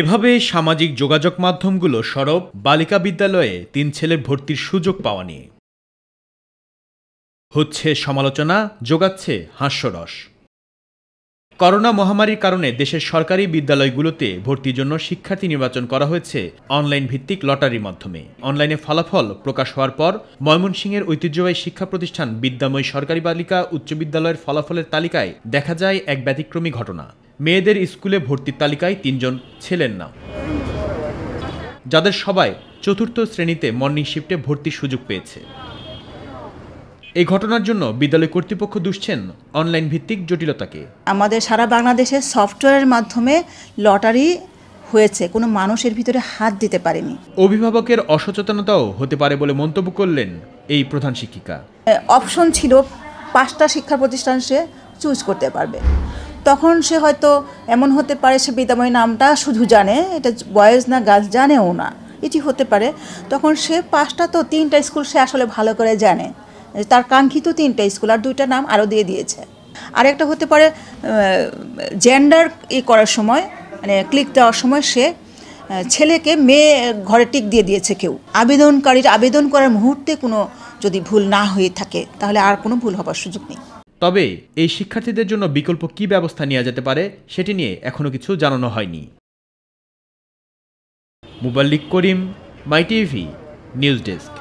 এভাবে সামাজিক যোগাযোগ মাধ্যমগুলো সরব বালিকা বিদ্যালয়ে তিন ছেলের ভর্তির সুযোগ পাওয়া নিয়ে হচ্ছে সমালোচনা যোগাচ্ছে হাস্যরস করোনা মহামারীর কারণে দেশের সরকারি বিদ্যালয়গুলোতে ভর্তির জন্য শিক্ষার্থী নির্বাচন করা হয়েছে অনলাইন ভিত্তিক লটারির মাধ্যমে অনলাইনে ফলাফল প্রকাশ হওয়ার পর ময়মনসিংহের ঐতিহ্যবাহী শিক্ষা প্রতিষ্ঠান বিদ্যাময় সরকারি বালিকা উচ্চ বিদ্যালয়ের ফলাফলের তালিকায় দেখা যায় এক ব্যতিক্রমী ঘটনা মেয়েদের স্কুলে ভর্তির তালিকায় তিনজন ছিলেন না যাদের সবাই চতুর্থ শ্রেণীতে মর্নিং শিফটে ভর্তির সুযোগ পেয়েছে এই ঘটনার জন্য বিদ্যালয় কর্তৃপক্ষ দুষছেন অনলাইন ভিত্তিক জটিলতাকে আমাদের সারা বাংলাদেশে সফটওয়্যারের মাধ্যমে লটারি হয়েছে কোনো মানুষের ভিতরে হাত দিতে পারেনি অভিভাবকের অসচেতনতাও হতে পারে বলে মন্তব্য করলেন এই প্রধান শিক্ষিকা অপশন ছিল পাঁচটা শিক্ষা প্রতিষ্ঠান সে চুজ করতে পারবে তখন সে হয়তো এমন হতে পারে সে বিদ্যাময় নামটা শুধু জানে এটা বয়েজ না গার্লস জানেও না এটি হতে পারে তখন সে পাঁচটা তো তিনটা স্কুল সে আসলে ভালো করে জানে তার কাঙ্ক্ষিত তিনটা স্কুল আর দুইটা নাম আরও দিয়ে দিয়েছে আরেকটা হতে পারে জেন্ডার ই করার সময় মানে ক্লিক দেওয়ার সময় সে ছেলেকে মেয়ে ঘরে টিক দিয়ে দিয়েছে কেউ আবেদনকারীর আবেদন করার মুহূর্তে কোনো যদি ভুল না হয়ে থাকে তাহলে আর কোনো ভুল হবার সুযোগ নেই তবে এই শিক্ষার্থীদের জন্য বিকল্প কী ব্যবস্থা নেওয়া যেতে পারে সেটি নিয়ে এখনও কিছু জানানো হয়নি Mubalik Karim my TV news desk